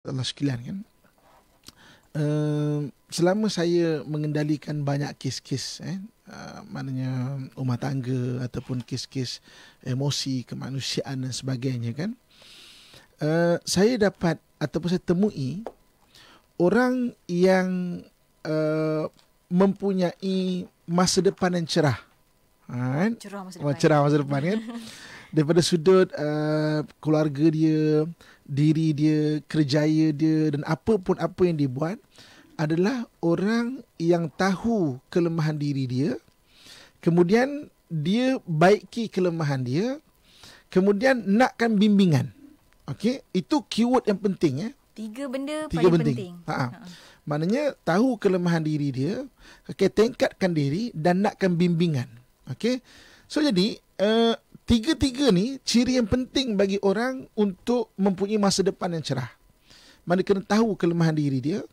Allah sekalian kan. Uh, selama saya mengendalikan banyak kes-kes eh uh, maknanya rumah tangga ataupun kes-kes emosi kemanusiaan dan sebagainya kan uh, saya dapat ataupun saya temui orang yang uh, mempunyai masa depan yang cerah ha, kan cerah masa oh, depan, cerah masa depan kan daripada sudut uh, keluarga dia diri dia, kerjaya dia dan apa pun apa yang dia buat adalah orang yang tahu kelemahan diri dia. Kemudian dia baiki kelemahan dia. Kemudian nakkan bimbingan. Okey, itu keyword yang penting ya. Eh? Tiga benda Tiga paling penting. penting. Ha, ha. ha. Maknanya tahu kelemahan diri dia, okey, tingkatkan diri dan nakkan bimbingan. Okey. So jadi, uh, Tiga-tiga ni ciri yang penting bagi orang untuk mempunyai masa depan yang cerah. Mana kena tahu kelemahan diri dia,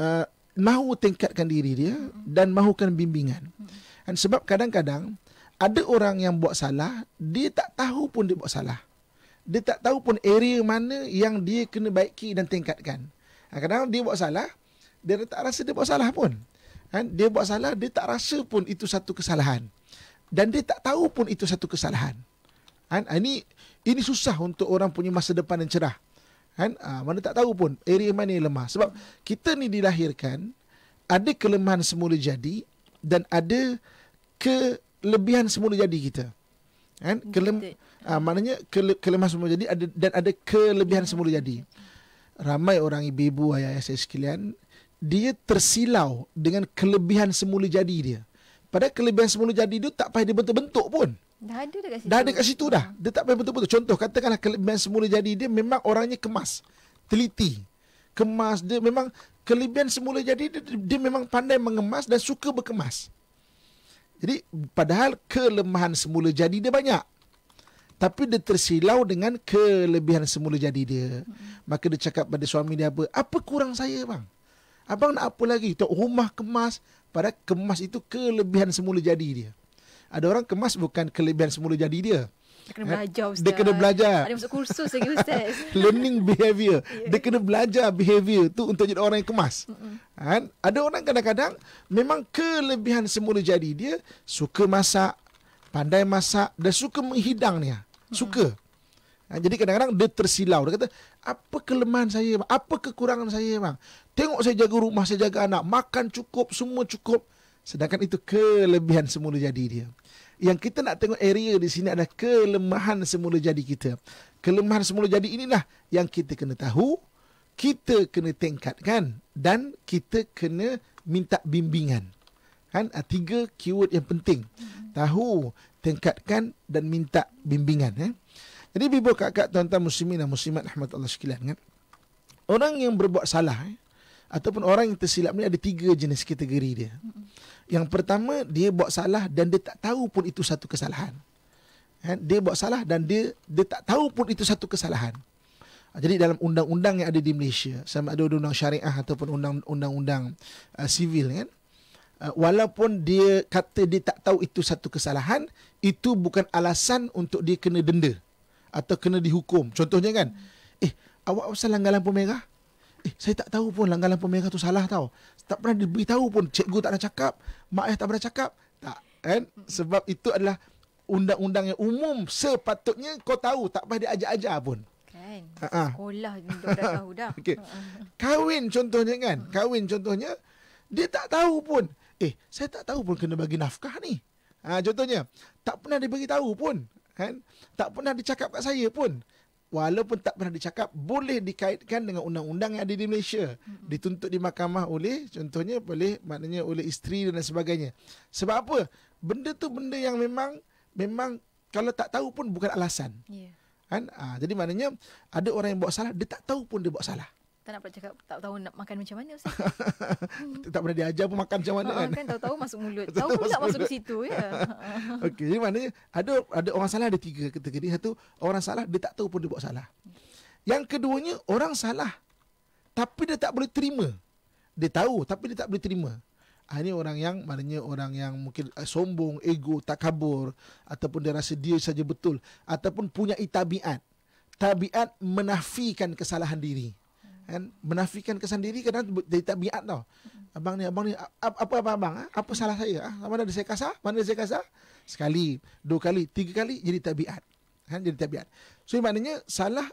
uh, mahu tingkatkan diri dia dan mahukan bimbingan. Dan sebab kadang-kadang ada orang yang buat salah, dia tak tahu pun dia buat salah. Dia tak tahu pun area mana yang dia kena baiki dan tingkatkan. Ha, kadang-kadang dia buat salah, dia tak rasa dia buat salah pun. Dia buat salah, dia tak rasa pun itu satu kesalahan dan dia tak tahu pun itu satu kesalahan. Kan? Ini ini susah untuk orang punya masa depan yang cerah. Kan? mana tak tahu pun area mana yang lemah. Sebab kita ni dilahirkan ada kelemahan semula jadi dan ada kelebihan semula jadi kita. Kan? Kelem Aa, ha, maknanya kele- kelemahan semula jadi ada dan ada kelebihan semula jadi. Ramai orang ibu-ibu ayah-ayah saya sekalian dia tersilau dengan kelebihan semula jadi dia. Padahal kelebihan semula jadi dia tak payah dibentuk-bentuk pun. Dah ada dekat situ. Dah ada dekat situ dah. Hmm. Dia tak payah bentuk-bentuk. Contoh katakanlah kelebihan semula jadi dia memang orangnya kemas. Teliti. Kemas dia memang kelebihan semula jadi dia, dia memang pandai mengemas dan suka berkemas. Jadi padahal kelemahan semula jadi dia banyak. Tapi dia tersilau dengan kelebihan semula jadi dia. Hmm. Maka dia cakap pada suami dia apa? Apa kurang saya bang? Abang nak apa lagi? Tengok rumah kemas, pada kemas itu kelebihan semula jadi dia. Ada orang kemas bukan kelebihan semula jadi dia. Dia kena belajar Ustaz. Dia kena belajar. Ada masuk kursus lagi Ustaz. Learning behavior. Yeah. Dia kena belajar behavior tu untuk jadi orang yang kemas. Kan? Ada orang kadang-kadang memang kelebihan semula jadi dia suka masak, pandai masak dan suka menghidang ni. Suka. Mm-hmm. Ha, jadi kadang-kadang dia tersilau. Dia kata, apa kelemahan saya, bang? apa kekurangan saya, bang? Tengok saya jaga rumah, saya jaga anak. Makan cukup, semua cukup. Sedangkan itu kelebihan semula jadi dia. Yang kita nak tengok area di sini adalah kelemahan semula jadi kita. Kelemahan semula jadi inilah yang kita kena tahu. Kita kena tingkatkan dan kita kena minta bimbingan. Kan? Ha, tiga keyword yang penting. Hmm. Tahu, tingkatkan dan minta bimbingan. Eh? Jadi bibo kakak tuan-tuan muslimin dan muslimat rahmat Allah sekalian kan. Orang yang berbuat salah eh? ataupun orang yang tersilap ni ada tiga jenis kategori dia. Yang pertama dia buat salah dan dia tak tahu pun itu satu kesalahan. Kan? Dia buat salah dan dia dia tak tahu pun itu satu kesalahan. Ah, jadi dalam undang-undang yang ada di Malaysia sama ada undang-undang syariah ataupun undang-undang undang uh, kan uh, walaupun dia kata dia tak tahu itu satu kesalahan itu bukan alasan untuk dia kena denda atau kena dihukum. Contohnya kan, eh awak pasal langgar lampu merah? Eh saya tak tahu pun langgar lampu merah tu salah tau. Tak pernah diberitahu pun cikgu tak pernah cakap, mak ayah tak pernah cakap. Tak, kan? Sebab itu adalah undang-undang yang umum sepatutnya kau tahu tak pernah dia ajar-ajar pun. Kan? Ha-ha. Sekolah ni tahu dah. Okey. Kawin contohnya kan? Kawin contohnya dia tak tahu pun. Eh, saya tak tahu pun kena bagi nafkah ni. Ha, contohnya, tak pernah diberitahu pun kan tak pernah dicakap kat saya pun walaupun tak pernah dicakap boleh dikaitkan dengan undang-undang yang ada di Malaysia dituntut di mahkamah oleh contohnya boleh maknanya oleh isteri dan sebagainya sebab apa benda tu benda yang memang memang kalau tak tahu pun bukan alasan yeah. kan ha, jadi maknanya ada orang yang buat salah dia tak tahu pun dia buat salah tak nak cakap Tak tahu nak makan macam mana Ustaz Tak pernah diajar pun makan macam mana ha, kan, kan Tahu-tahu masuk mulut Tahu pula masuk, masuk situ ya. Okey jadi maknanya ada, ada orang salah ada tiga kategori Satu orang salah dia tak tahu pun dia buat salah Yang keduanya orang salah Tapi dia tak boleh terima Dia tahu tapi dia tak boleh terima Ha, ini orang yang maknanya orang yang mungkin eh, sombong, ego, tak kabur ataupun dia rasa dia saja betul ataupun punya tabiat tabiat menafikan kesalahan diri kan menafikan kesan diri kadang jadi tabiat, biat tau. Abang ni, abang ni, apa apa abang? ah, Apa salah saya? ah, Mana ada saya kasar? Mana ada saya kasar? Sekali, dua kali, tiga kali jadi tabiat, Kan jadi tabiat. So maknanya salah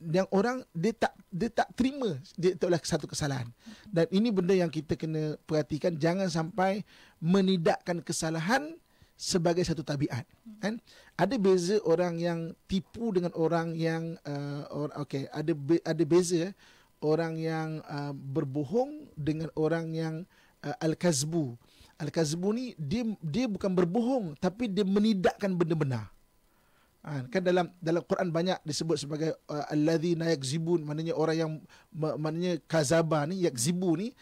yang orang dia tak dia tak terima dia itu adalah satu kesalahan. Dan ini benda yang kita kena perhatikan jangan sampai menidakkan kesalahan sebagai satu tabiat kan ada beza orang yang tipu dengan orang yang uh, eh, okey ada be, ada beza eh orang yang uh, berbohong dengan orang yang uh, al-kazbu. Al-kazbu ni dia dia bukan berbohong tapi dia menidakkan benda benar. Ha, kan dalam dalam Quran banyak disebut sebagai uh, allazina yakzibun maknanya orang yang ma, maknanya kazaba ni yakzibu ni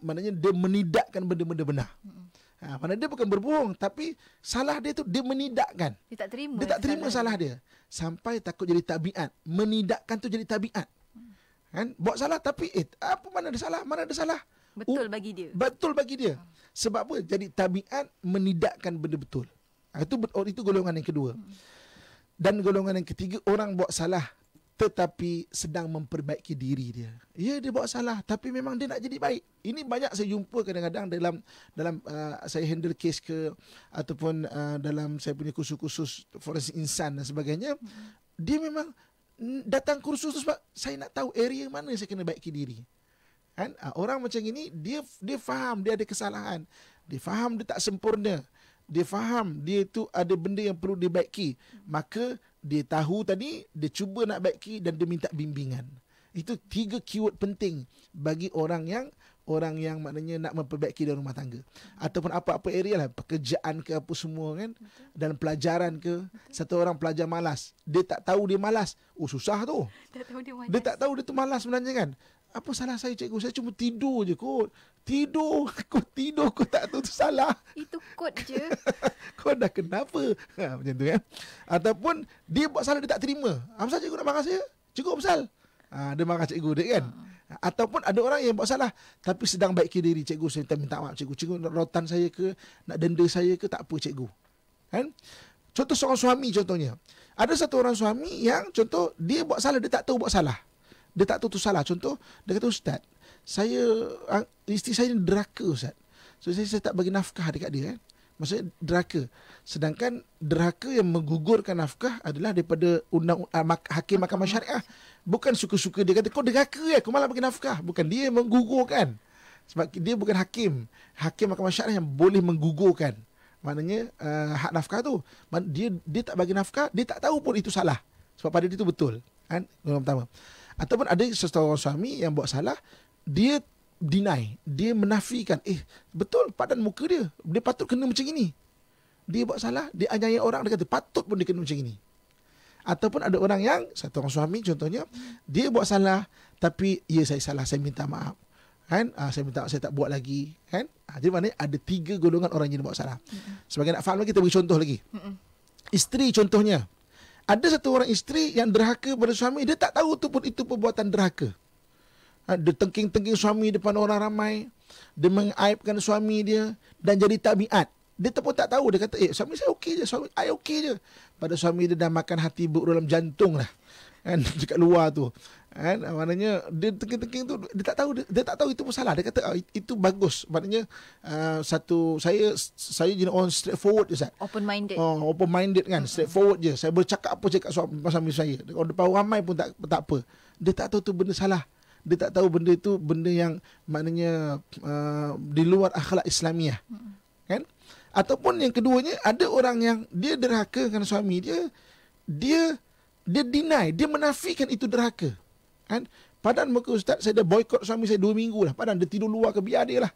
maknanya dia menidakkan benda-benda benar. Ha maknanya dia bukan berbohong tapi salah dia tu dia menidakkan. Dia tak terima. Dia tak terima salah dia. Salah dia. Sampai takut jadi tabiat. Menidakkan tu jadi tabiat kan buat salah tapi eh apa mana ada salah mana ada salah betul bagi dia betul bagi dia ah. sebab apa jadi tabiat menidakkan benda betul ah, itu oh, itu golongan yang kedua hmm. dan golongan yang ketiga orang buat salah tetapi sedang memperbaiki diri dia. Ya dia buat salah tapi memang dia nak jadi baik. Ini banyak saya jumpa kadang-kadang dalam dalam uh, saya handle case ke ataupun uh, dalam saya punya kursus-kursus forensik insan dan sebagainya. Hmm. Dia memang datang kursus tu sebab saya nak tahu area mana saya kena baiki diri. Kan? Ah, orang macam ini dia dia faham dia ada kesalahan. Dia faham dia tak sempurna. Dia faham dia tu ada benda yang perlu dibaiki. Maka dia tahu tadi dia cuba nak baiki dan dia minta bimbingan. Itu tiga keyword penting bagi orang yang orang yang maknanya nak memperbaiki dalam rumah tangga ataupun apa-apa area lah pekerjaan ke apa semua kan dan pelajaran ke satu orang pelajar malas dia tak tahu dia malas oh susah tu tak tahu dia, dia tak tahu dia tu malas sebenarnya kan apa salah saya cikgu saya cuma tidur je kot tidur aku tidur aku tak tahu tu salah itu kot je kau dah kenapa ha, macam tu kan ataupun dia buat salah dia tak terima apa saja cikgu nak marah saya cikgu apa pasal ha, dia marah cikgu dia kan ha ataupun ada orang yang buat salah tapi sedang baik diri cikgu saya minta, minta maaf cikgu cikgu nak rotan saya ke nak denda saya ke tak apa cikgu kan contoh seorang suami contohnya ada satu orang suami yang contoh dia buat salah dia tak tahu buat salah dia tak tahu tu salah contoh dia kata ustaz saya ah, isteri saya ni deraka ustaz so saya, saya tak bagi nafkah dekat dia eh maksudnya deraka sedangkan deraka yang menggugurkan nafkah adalah daripada undang uh, mak, hakim mahkamah syariah bukan suka-suka dia kata kau deraka ya eh, kau malah bagi nafkah bukan dia menggugurkan sebab dia bukan hakim hakim mahkamah syariah yang boleh menggugurkan maknanya uh, hak nafkah tu dia dia tak bagi nafkah dia tak tahu pun itu salah sebab pada dia itu betul kan yang ataupun ada seseorang suami yang buat salah dia deny dia menafikan eh betul padan muka dia dia patut kena macam ini dia buat salah dia aniaya orang dia kata patut pun dia kena macam ini ataupun ada orang yang satu orang suami contohnya dia buat salah tapi ya saya salah saya minta maaf kan ha, saya minta maaf, saya tak buat lagi kan ha, jadi maknanya ada tiga golongan orang yang buat salah sebagai nak faham lagi kita bagi contoh lagi isteri contohnya ada satu orang isteri yang derhaka pada suami dia tak tahu tu pun itu perbuatan derhaka Ha, dia tengking-tengking suami depan orang ramai. Dia mengaibkan suami dia. Dan jadi tabiat. Dia pun tak tahu. Dia kata, eh suami saya okey je. Suami saya okey je. Pada suami dia dah makan hati buruk dalam jantung lah. Kan, dekat luar tu. Kan, maknanya dia tengking-tengking tu. Dia tak tahu. Dia, dia tak tahu itu pun salah. Dia kata, oh, itu bagus. Maknanya, uh, satu, saya saya jenis orang straightforward je, Zat. Open minded. Oh, open minded kan. mm forward je. Saya bercakap apa cakap suami saya. Orang depan ramai pun tak, tak apa. Dia tak tahu tu benda salah dia tak tahu benda itu benda yang maknanya uh, di luar akhlak Islamiah. Hmm. Kan? Ataupun yang keduanya ada orang yang dia derhaka dengan suami dia dia dia deny, dia menafikan itu derhaka. Kan? Padan muka ustaz saya dah boikot suami saya dua minggu lah. Padan dia tidur luar ke biar dia lah.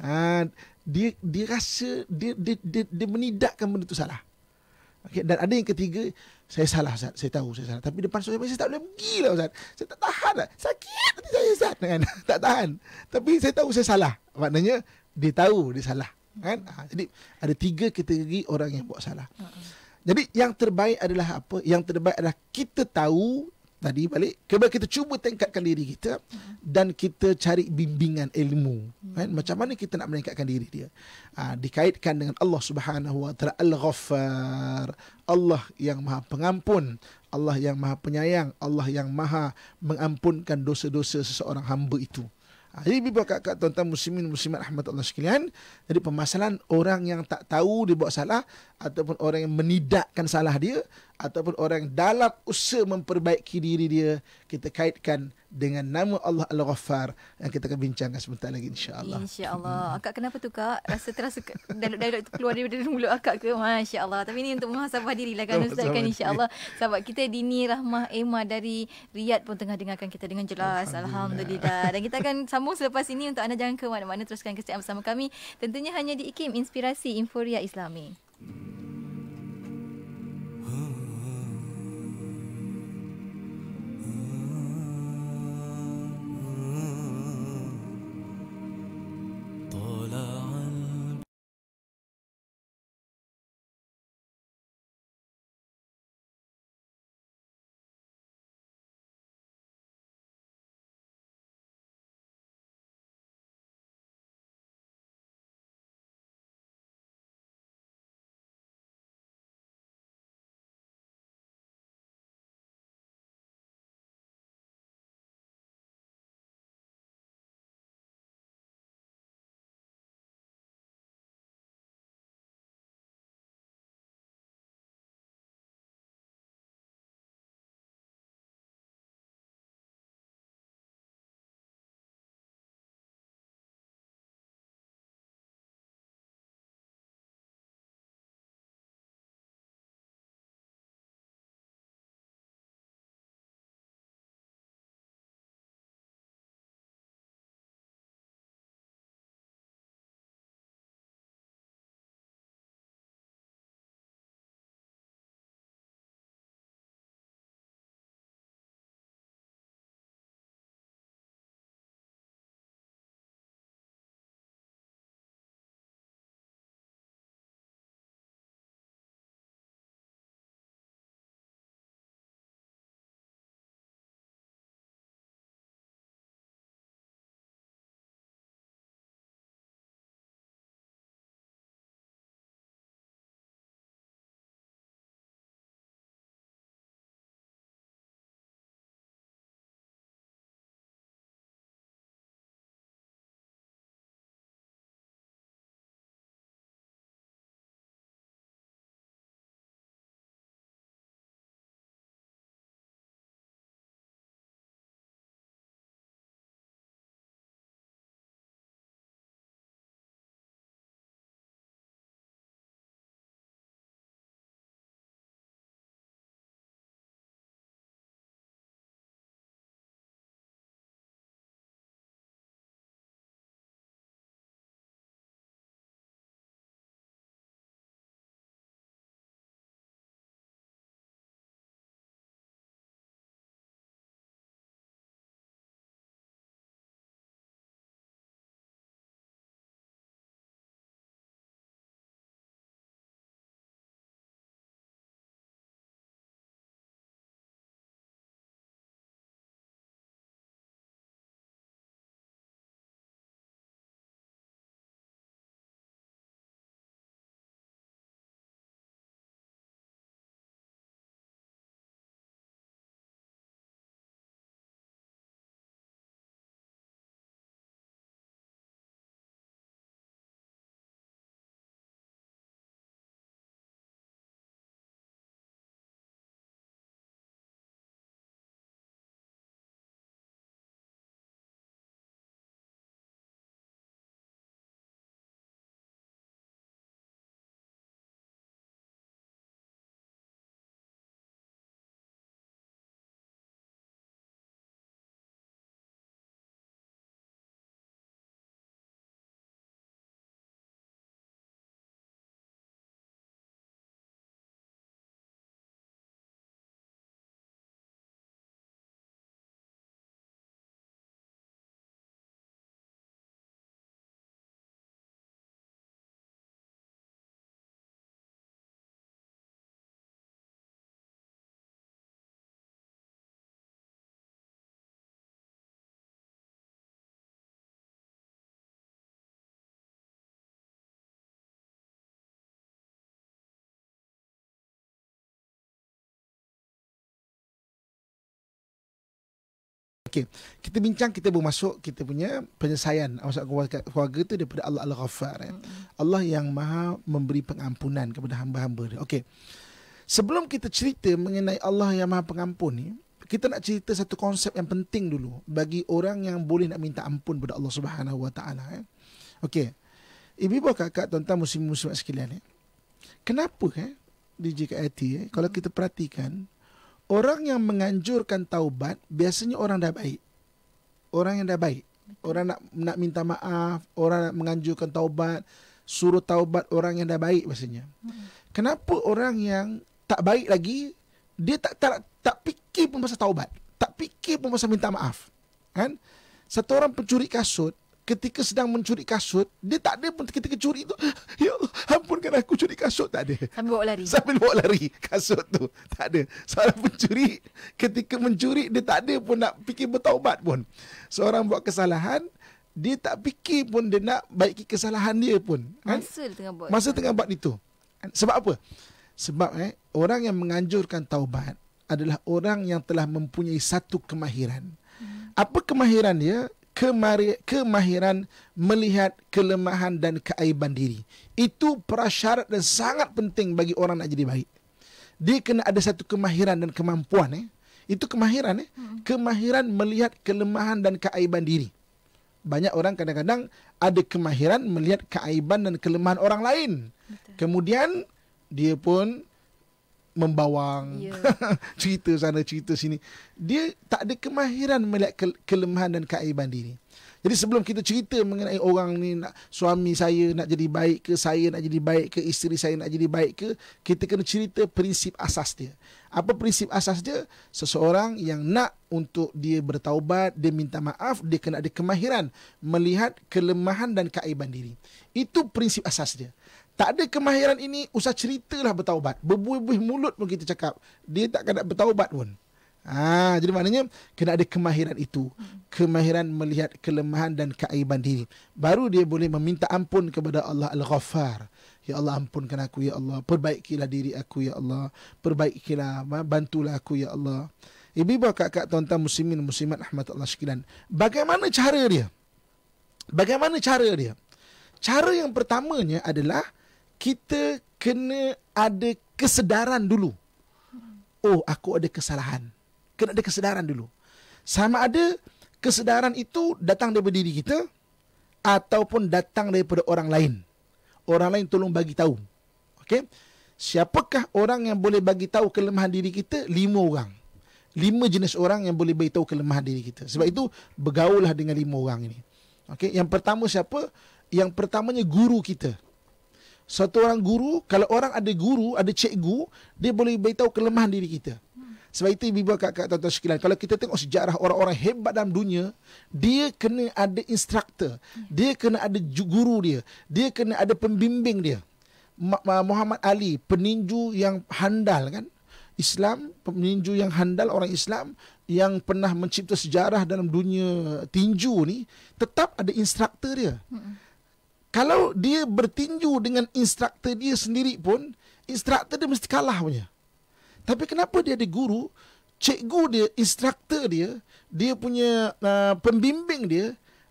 Ha, dia dia rasa dia dia, dia, dia menidakkan benda itu salah. Okay, dan ada yang ketiga, saya salah Ustaz. Saya tahu saya salah. Tapi depan saya saya tak boleh pergi lah Ustaz. Saya tak tahan lah. Sakit hati saya Ustaz. Kan? tak tahan. Tapi saya tahu saya salah. Maknanya dia tahu dia salah. Kan? Ha, jadi ada tiga kategori orang yang buat salah. Ha, ha. Jadi yang terbaik adalah apa? Yang terbaik adalah kita tahu tadi balik kemudian kita cuba tingkatkan diri kita dan kita cari bimbingan ilmu hmm. kan macam mana kita nak meningkatkan diri dia ha, dikaitkan dengan Allah Subhanahu wa taala al-ghaffar Allah yang Maha Pengampun Allah yang Maha Penyayang Allah yang Maha mengampunkan dosa-dosa seseorang hamba itu ha, jadi bila kakak tuan-tuan muslimin muslimat rahmat Allah sekalian jadi permasalahan orang yang tak tahu dia buat salah ataupun orang yang menidakkan salah dia ataupun orang yang dalam usaha memperbaiki diri dia kita kaitkan dengan nama Allah Al-Ghaffar yang kita akan bincangkan sebentar lagi insya-Allah. Insya-Allah. Hmm. Akak kenapa tu kak? Rasa terasa dalam tu keluar daripada mulut akak ke? Masya-Allah. Tapi ini untuk muhasabah dirilah kan ustaz kan insya-Allah. Sahabat kita Dini Rahmah Emma dari Riyadh pun tengah dengarkan kita dengan jelas. Alhamdulillah. Alhamdulillah. Dan kita akan sambung selepas ini untuk anda jangan ke mana-mana teruskan kesetiaan bersama kami. Tentunya hanya di IKIM Inspirasi Inforia Islami. Mm. Okey, kita bincang kita bermasuk kita punya penyelesaian Awak keluarga, keluarga tu daripada Allah Al-Ghaffar ya. Allah yang Maha memberi pengampunan kepada hamba-hamba dia. Okey. Sebelum kita cerita mengenai Allah yang Maha Pengampun ni, kita nak cerita satu konsep yang penting dulu bagi orang yang boleh nak minta ampun kepada Allah Subhanahu Wa Taala ya. Okey. Ibu bapa kakak tuan-tuan muslim-muslimat sekalian ya. Kenapa eh Di KIT eh, kalau mm. kita perhatikan Orang yang menganjurkan taubat biasanya orang dah baik. Orang yang dah baik. Orang nak nak minta maaf, orang nak menganjurkan taubat, suruh taubat orang yang dah baik biasanya. Hmm. Kenapa orang yang tak baik lagi dia tak tak tak fikir pun masa taubat, tak fikir pun masa minta maaf. Kan? Satu orang pencuri kasut, ketika sedang mencuri kasut, dia tak ada pun ketika curi tu. Ya Allah, ampunkan aku curi kasut. Tak ada. Sambil bawa lari. Sambil bawa lari kasut tu. Tak ada. Seorang pencuri, ketika mencuri, dia tak ada pun nak fikir bertaubat pun. Seorang buat kesalahan, dia tak fikir pun dia nak baiki kesalahan dia pun. Kan? Masa dia tengah buat. Masa tengah buat itu. Kan? Sebab apa? Sebab eh, orang yang menganjurkan taubat adalah orang yang telah mempunyai satu kemahiran. Hmm. Apa kemahiran dia? kemari, kemahiran melihat kelemahan dan keaiban diri. Itu prasyarat dan sangat penting bagi orang nak jadi baik. Dia kena ada satu kemahiran dan kemampuan. Eh. Itu kemahiran. Eh. Hmm. Kemahiran melihat kelemahan dan keaiban diri. Banyak orang kadang-kadang ada kemahiran melihat keaiban dan kelemahan orang lain. Betul. Kemudian dia pun membawang yeah. cerita sana cerita sini dia tak ada kemahiran melihat ke- kelemahan dan keaiban diri jadi sebelum kita cerita mengenai orang ni nak suami saya nak jadi baik ke saya nak jadi baik ke isteri saya nak jadi baik ke kita kena cerita prinsip asas dia. Apa prinsip asas dia? Seseorang yang nak untuk dia bertaubat, dia minta maaf, dia kena ada kemahiran melihat kelemahan dan keaiban diri. Itu prinsip asas dia tak ada kemahiran ini usah ceritalah bertaubat berbuih-buih mulut pun kita cakap dia tak ada bertaubat pun ha jadi maknanya kena ada kemahiran itu kemahiran melihat kelemahan dan keaiban diri baru dia boleh meminta ampun kepada Allah al-Ghaffar Ya Allah ampunkan aku ya Allah perbaikilah diri aku ya Allah perbaikilah bantulah aku ya Allah Ibu bapa kakak tuan-tuan muslimin muslimat rahmat Allah sekalian bagaimana cara dia bagaimana cara dia cara yang pertamanya adalah kita kena ada kesedaran dulu. Oh, aku ada kesalahan. Kena ada kesedaran dulu. Sama ada kesedaran itu datang daripada diri kita ataupun datang daripada orang lain. Orang lain tolong bagi tahu. Okey. Siapakah orang yang boleh bagi tahu kelemahan diri kita? Lima orang. Lima jenis orang yang boleh bagi tahu kelemahan diri kita. Sebab itu bergaullah dengan lima orang ini. Okey, yang pertama siapa? Yang pertamanya guru kita satu orang guru kalau orang ada guru ada cikgu dia boleh beritahu kelemahan diri kita sebab itu ibu kakak kat tuan-tuan sekalian kalau kita tengok sejarah orang-orang hebat dalam dunia dia kena ada instruktor dia kena ada guru dia dia kena ada pembimbing dia Muhammad Ali peninju yang handal kan Islam peninju yang handal orang Islam yang pernah mencipta sejarah dalam dunia tinju ni tetap ada instruktor dia hmm kalau dia bertinju dengan instruktor dia sendiri pun, instruktor dia mesti kalah punya. Tapi kenapa dia ada guru, cikgu dia, instruktor dia, dia punya uh, pembimbing dia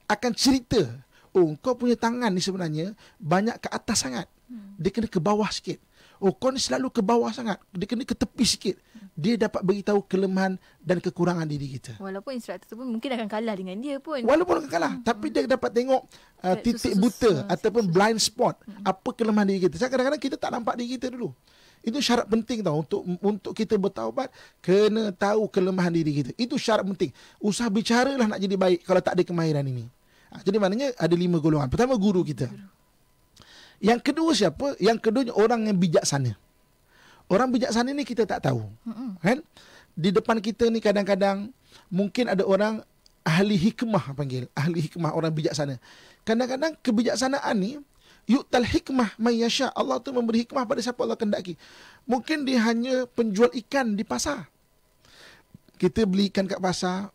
akan cerita, oh kau punya tangan ni sebenarnya banyak ke atas sangat. Dia kena ke bawah sikit. Hmm oh kau ni selalu ke bawah sangat dia kena ke tepi sikit dia dapat beritahu kelemahan dan kekurangan diri kita walaupun instruktor tu pun mungkin akan kalah dengan dia pun walaupun akan kalah hmm. tapi hmm. dia dapat tengok uh, titik buta hmm. ataupun blind spot hmm. apa kelemahan diri kita kadang-kadang kita tak nampak diri kita dulu itu syarat penting tau untuk untuk kita bertaubat kena tahu kelemahan diri kita itu syarat penting usah bicaralah nak jadi baik kalau tak ada kemahiran ini ha, jadi maknanya ada lima golongan pertama guru kita guru. Yang kedua siapa? Yang kedua orang yang bijaksana. Orang bijaksana ni kita tak tahu. Kan? Di depan kita ni kadang-kadang mungkin ada orang ahli hikmah panggil, ahli hikmah orang bijaksana. Kadang-kadang kebijaksanaan ni yutal hikmah may yasha. Allah tu memberi hikmah pada siapa Allah kehendaki. Mungkin dia hanya penjual ikan di pasar. Kita beli ikan kat pasar,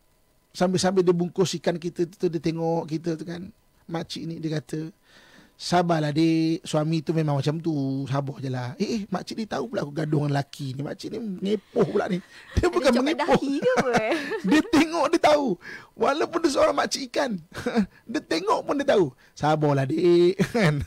sambil-sambil dia bungkus ikan kita tu, dia tengok kita tu kan. Makcik ni dia kata, Sabarlah dia Suami tu memang macam tu Sabar je lah Eh, eh makcik ni tahu pula aku gaduh dengan lelaki ni Makcik ni mengepoh pula ni Dia bukan dia mengepoh eh? dia tengok dia tahu Walaupun dia seorang makcik ikan Dia tengok pun dia tahu Sabarlah dek kan?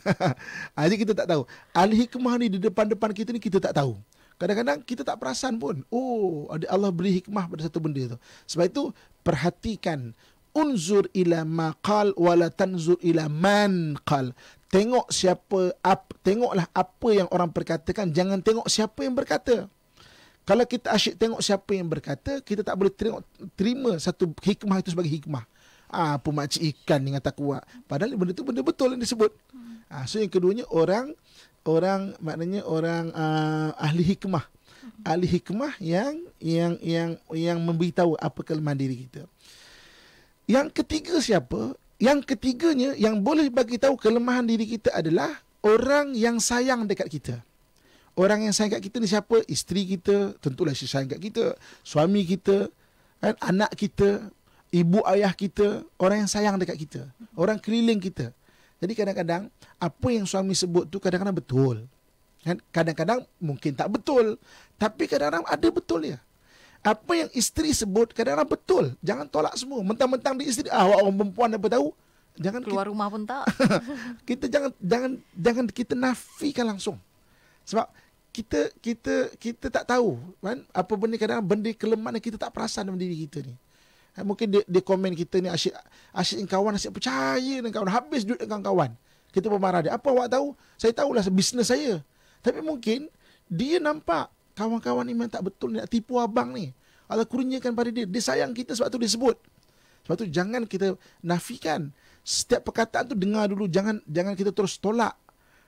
Jadi kita tak tahu Ahli hikmah ni di depan-depan kita ni kita tak tahu Kadang-kadang kita tak perasan pun Oh ada Allah beri hikmah pada satu benda tu Sebab itu perhatikan unzur ila maqal wala tanzur ila man qal tengok siapa ap, tengoklah apa yang orang perkatakan jangan tengok siapa yang berkata kalau kita asyik tengok siapa yang berkata kita tak boleh terima, terima satu hikmah itu sebagai hikmah ah ha, pemacik ikan dengan takwa padahal benda itu benda betul yang disebut ah ha, so yang keduanya orang orang maknanya orang uh, ahli hikmah ahli hikmah yang yang yang yang memberitahu apa kelemahan diri kita yang ketiga siapa? Yang ketiganya yang boleh bagi tahu kelemahan diri kita adalah orang yang sayang dekat kita. Orang yang sayang dekat kita ni siapa? Isteri kita, tentulah si sayang dekat kita, suami kita, kan? anak kita, ibu ayah kita, orang yang sayang dekat kita, orang keliling kita. Jadi kadang-kadang apa yang suami sebut tu kadang-kadang betul. Kan? Kadang-kadang mungkin tak betul, tapi kadang-kadang ada betul dia. Ya? apa yang isteri sebut kadang-kadang betul. Jangan tolak semua. Mentang-mentang di isteri, ah, orang perempuan dah tahu. Jangan keluar kita, rumah pun tak. kita jangan jangan jangan kita nafikan langsung. Sebab kita kita kita tak tahu kan apa benda kadang-kadang benda kelemahan yang kita tak perasan dalam diri kita ni. Ha, mungkin dia, dia komen kita ni asyik asyik kawan asyik percaya dengan kawan habis duit dengan kawan. Kita pun marah dia. Apa awak tahu? Saya tahulah bisnes saya. Tapi mungkin dia nampak kawan-kawan ni memang tak betul nak tipu abang ni. Allah kurniakan pada dia. Dia sayang kita sebab tu dia sebut. Sebab tu jangan kita nafikan. Setiap perkataan tu dengar dulu. Jangan jangan kita terus tolak.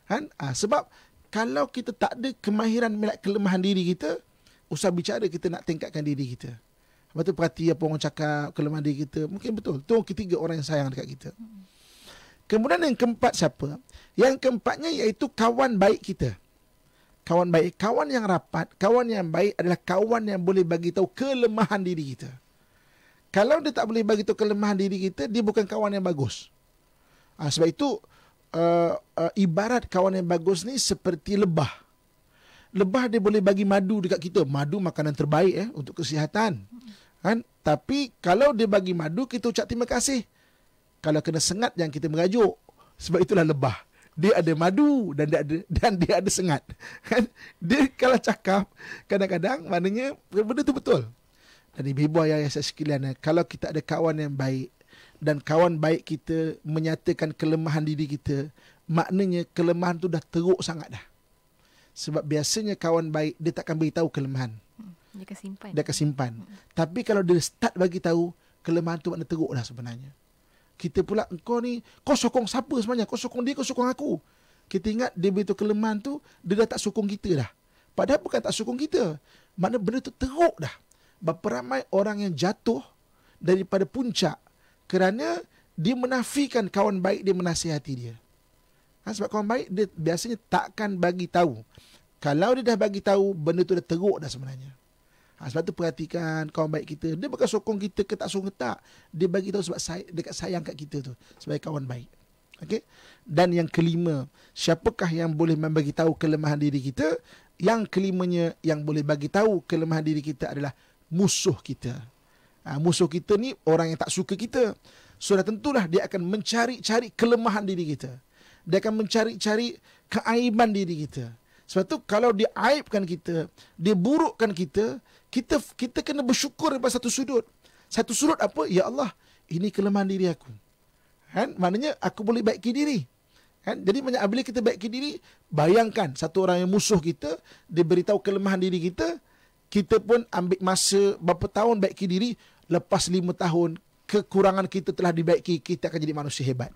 Kan? Ha? sebab kalau kita tak ada kemahiran melihat kelemahan diri kita, usah bicara kita nak tingkatkan diri kita. Sebab tu perhati apa orang cakap, kelemahan diri kita. Mungkin betul. Tu ketiga orang yang sayang dekat kita. Hmm. Kemudian yang keempat siapa? Yang keempatnya iaitu kawan baik kita kawan baik. Kawan yang rapat, kawan yang baik adalah kawan yang boleh bagi tahu kelemahan diri kita. Kalau dia tak boleh bagi tahu kelemahan diri kita, dia bukan kawan yang bagus. Ha, sebab itu uh, uh, ibarat kawan yang bagus ni seperti lebah. Lebah dia boleh bagi madu dekat kita. Madu makanan terbaik eh untuk kesihatan. Kan? Tapi kalau dia bagi madu kita ucap terima kasih. Kalau kena sengat yang kita merajuk. Sebab itulah lebah dia ada madu dan dia ada dan dia ada sengat kan? dia kalau cakap kadang-kadang maknanya benda tu betul dan ibu-ibu yang saya sekalian eh, kalau kita ada kawan yang baik dan kawan baik kita menyatakan kelemahan diri kita maknanya kelemahan tu dah teruk sangat dah sebab biasanya kawan baik dia takkan tahu kelemahan hmm, dia akan simpan dia akan simpan hmm. tapi kalau dia start bagi tahu kelemahan tu makna teruk dah sebenarnya kita pula engkau ni kau sokong siapa sebenarnya kau sokong dia kau sokong aku kita ingat dia begitu kelemahan tu dia dah tak sokong kita dah padahal bukan tak sokong kita mana benda tu teruk dah berapa ramai orang yang jatuh daripada puncak kerana dia menafikan kawan baik dia menasihati dia ha, sebab kawan baik dia biasanya takkan bagi tahu kalau dia dah bagi tahu benda tu dah teruk dah sebenarnya Ha, sebab tu perhatikan kawan baik kita. Dia bukan sokong kita ke tak sokong ke tak. Dia bagi tahu sebab say- dekat sayang kat kita tu. Sebagai kawan baik. okay? Dan yang kelima, siapakah yang boleh memberi tahu kelemahan diri kita? Yang kelimanya yang boleh bagi tahu kelemahan diri kita adalah musuh kita. Ha, musuh kita ni orang yang tak suka kita. Sudah so, tentulah dia akan mencari-cari kelemahan diri kita. Dia akan mencari-cari keaiban diri kita. Sebab tu kalau dia aibkan kita, dia burukkan kita, kita kita kena bersyukur daripada satu sudut. Satu sudut apa? Ya Allah, ini kelemahan diri aku. Kan? Maknanya aku boleh baiki diri. Kan? Jadi banyak bila kita baiki diri, bayangkan satu orang yang musuh kita, diberitahu kelemahan diri kita, kita pun ambil masa berapa tahun baiki diri, lepas lima tahun, kekurangan kita telah dibaiki, kita akan jadi manusia hebat.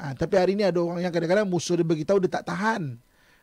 Ha, tapi hari ini ada orang yang kadang-kadang musuh dia beritahu, dia tak tahan.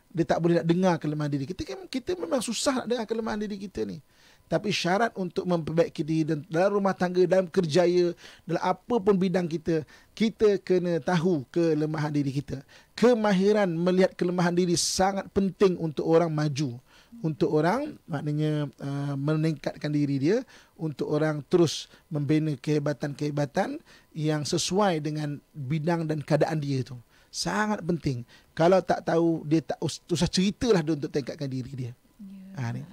Dia tak boleh nak dengar kelemahan diri. Kita kita memang susah nak dengar kelemahan diri kita ni. Tapi syarat untuk memperbaiki diri dan dalam rumah tangga, dalam kerjaya, dalam apa pun bidang kita, kita kena tahu kelemahan diri kita. Kemahiran melihat kelemahan diri sangat penting untuk orang maju. Untuk orang maknanya uh, meningkatkan diri dia, untuk orang terus membina kehebatan-kehebatan yang sesuai dengan bidang dan keadaan dia itu. Sangat penting. Kalau tak tahu, dia tak usah ceritalah dia untuk tingkatkan diri dia. Yeah. Ya. Ha, ni.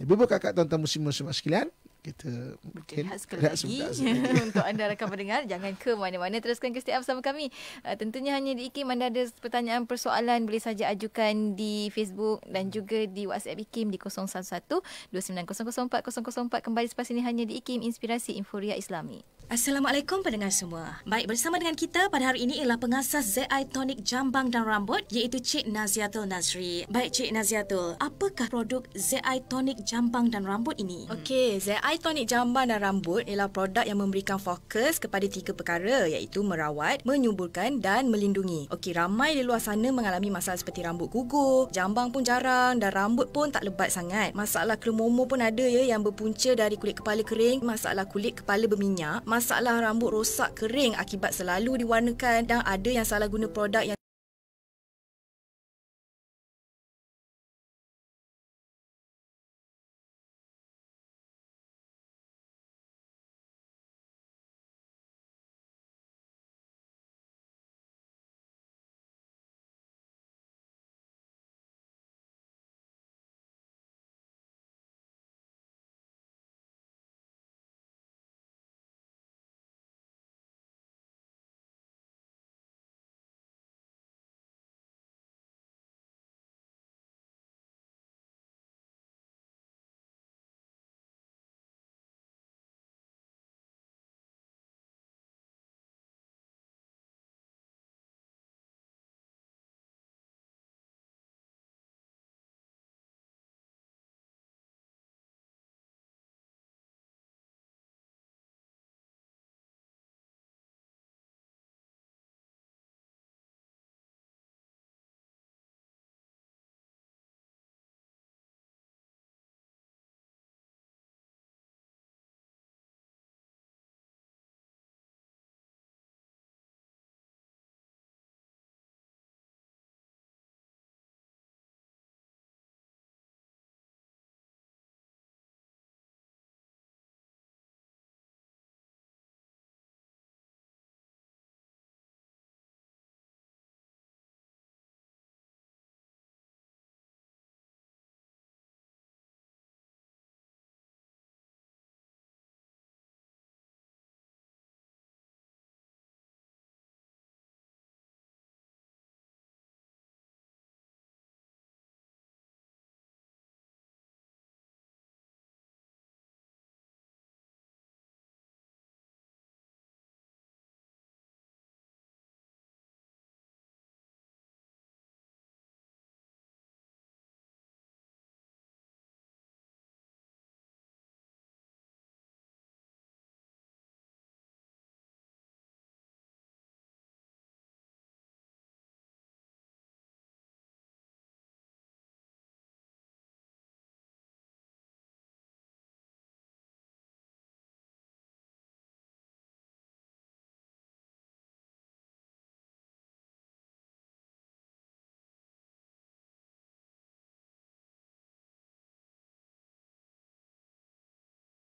Lebih baik kakak tuan-tuan muslim-muslimah sekalian kita mungkin lihat sekali lagi, lagi. untuk anda rakan pendengar jangan ke mana-mana teruskan ke setiap sama kami uh, tentunya hanya di IKIM anda ada pertanyaan persoalan boleh saja ajukan di Facebook dan juga di WhatsApp IKIM di 011 2904 004 kembali selepas ini hanya di IKIM Inspirasi Inforia Islami Assalamualaikum pendengar semua. Baik bersama dengan kita pada hari ini ialah pengasas ZI Tonic Jambang dan Rambut iaitu Cik Naziatul Nasri. Baik Cik Naziatul, apakah produk ZI Tonic Jambang dan Rambut ini? Hmm. Okey, ZI Tonic Jambang dan Rambut ialah produk yang memberikan fokus kepada tiga perkara iaitu merawat, menyuburkan dan melindungi. Okey, ramai di luar sana mengalami masalah seperti rambut gugur, jambang pun jarang dan rambut pun tak lebat sangat. Masalah kelumomo pun ada ya yang berpunca dari kulit kepala kering, masalah kulit kepala berminyak, masalah masalah rambut rosak kering akibat selalu diwarnakan dan ada yang salah guna produk yang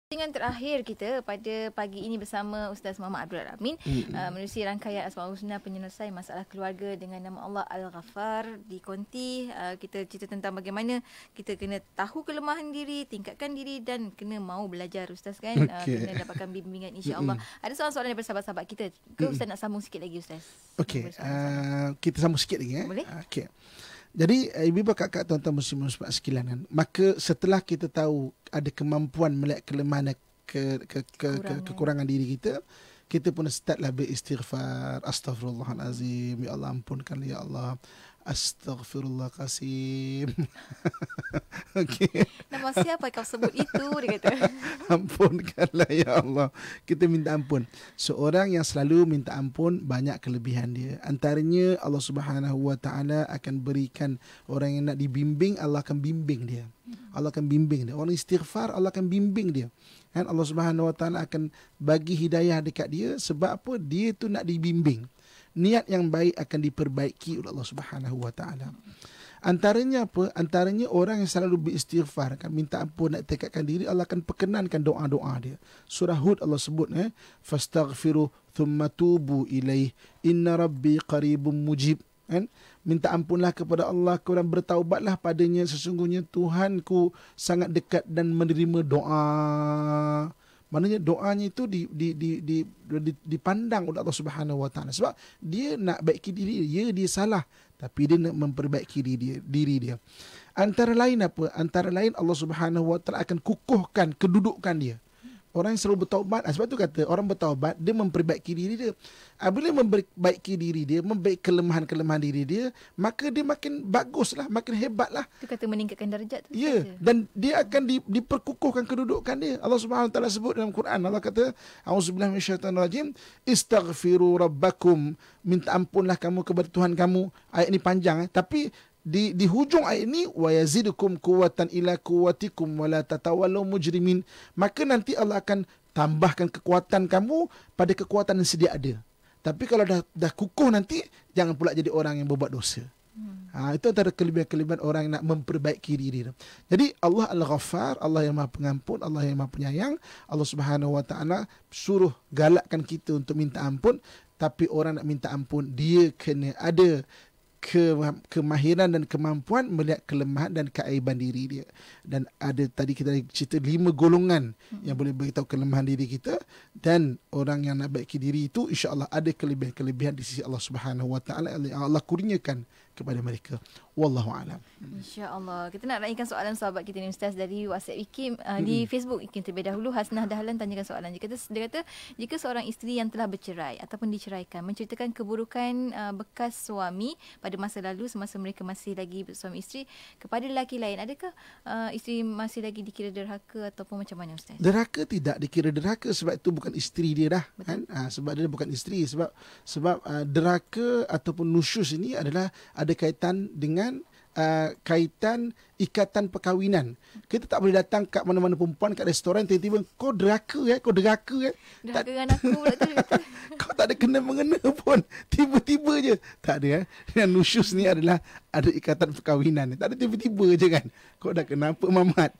Dengan terakhir kita pada pagi ini bersama Ustaz Muhammad Abdul Rahman mm-hmm. uh, Menerusi rangkaian asma Husna penyelesaian masalah keluarga Dengan nama Allah Al-Ghafar di Konti uh, Kita cerita tentang bagaimana kita kena tahu kelemahan diri Tingkatkan diri dan kena mau belajar Ustaz kan okay. uh, Kena dapatkan bimbingan insyaAllah mm-hmm. Ada soalan-soalan daripada sahabat-sahabat kita Ke Ustaz mm-hmm. nak sambung sikit lagi Ustaz? okay uh, kita sambung sikit lagi eh? Boleh? okay jadi eh, ibu bapa kakak tuan-tuan muslim sebab sekilan kan. Maka setelah kita tahu ada kemampuan melihat kelemahan ke, ke, ke, kekurangan. Ke, kekurangan diri kita, kita pun startlah beristighfar. Astaghfirullahalazim. Ya Allah ampunkan ya Allah. Astaghfirullah kasim. Okey siapa kau sebut itu dia kata. Ampunkanlah ya Allah. Kita minta ampun. Seorang yang selalu minta ampun banyak kelebihan dia. Antaranya Allah Subhanahu wa taala akan berikan orang yang nak dibimbing Allah akan bimbing dia. Hmm. Allah akan bimbing dia. Orang istighfar Allah akan bimbing dia. Kan Allah Subhanahu wa taala akan bagi hidayah dekat dia sebab apa? Dia tu nak dibimbing. Niat yang baik akan diperbaiki oleh Allah Subhanahu wa taala. Antaranya apa? Antaranya orang yang selalu beristighfar, kan minta ampun, nak tekadkan diri, Allah akan perkenankan doa-doa dia. Surah Hud Allah sebut, eh, fastaghfiru thumma tubu ilaih, inna rabbi qaribum mujib. Kan? Minta ampunlah kepada Allah, kemudian bertaubatlah padanya, sesungguhnya Tuhanku sangat dekat dan menerima doa. Maknanya doanya itu di, di, di, di, di, dipandang oleh Allah Subhanahu Wa Taala sebab dia nak baiki diri, dia dia salah tapi dia nak memperbaiki diri dia, diri dia. Antara lain apa? Antara lain Allah Subhanahu Wa Taala akan kukuhkan kedudukan dia. Orang yang selalu bertaubat ah, Sebab tu kata Orang bertaubat Dia memperbaiki diri dia ah, Bila memperbaiki diri dia Membaik kelemahan-kelemahan diri dia Maka dia makin bagus lah Makin hebat lah Itu kata meningkatkan darjat tu Ya kata. Dan dia akan di, diperkukuhkan kedudukan dia Allah Subhanahu SWT sebut dalam Quran Allah kata A'udzubillah minasyaitan rajim Istaghfiru rabbakum Minta ampunlah kamu kepada Tuhan kamu Ayat ini panjang eh. Tapi di di hujung ayat ini wa yazidukum quwwatan ila quwwatikum wala tatawallu mujrimin maka nanti Allah akan tambahkan kekuatan kamu pada kekuatan yang sedia ada tapi kalau dah dah kukuh nanti jangan pula jadi orang yang berbuat dosa hmm. ha, itu antara kelebihan-kelebihan orang yang nak memperbaiki diri jadi Allah al-Ghaffar Allah yang Maha Pengampun Allah yang Maha Penyayang Allah Subhanahu wa taala suruh galakkan kita untuk minta ampun tapi orang nak minta ampun dia kena ada ke, kemahiran dan kemampuan melihat kelemahan dan keaiban diri dia dan ada tadi kita ada cerita lima golongan hmm. yang boleh beritahu kelemahan diri kita dan orang yang nak baiki diri itu insyaallah ada kelebihan-kelebihan di sisi Allah Subhanahu wa taala yang Allah kurniakan kepada mereka Wallahu a'lam. Insya-Allah. Kita nak raikan soalan sahabat kita ni ustaz dari WhatsApp Ikim uh, di Facebook Ikim terlebih dahulu Hasnah Dahlan tanyakan soalan. Dia kata dia kata jika seorang isteri yang telah bercerai ataupun diceraikan menceritakan keburukan uh, bekas suami pada masa lalu semasa mereka masih lagi suami isteri kepada lelaki lain, adakah uh, isteri masih lagi dikira derhaka ataupun macam mana ustaz? Derhaka tidak dikira derhaka sebab itu bukan isteri dia dah Betul. kan? Uh, sebab dia bukan isteri sebab sebab uh, derhaka ataupun nusyus ini adalah ada kaitan dengan Uh, kaitan ikatan perkahwinan. Kita tak boleh datang kat mana-mana perempuan kat restoran tiba-tiba kau deraka eh? kau deraka ya. Eh? Tak dengan aku kau tak ada kena mengena pun. Tiba-tiba je. Tak ada eh. Yang nusyus ni adalah ada ikatan perkahwinan. Tak ada tiba-tiba je kan. Kau dah kenapa mamat?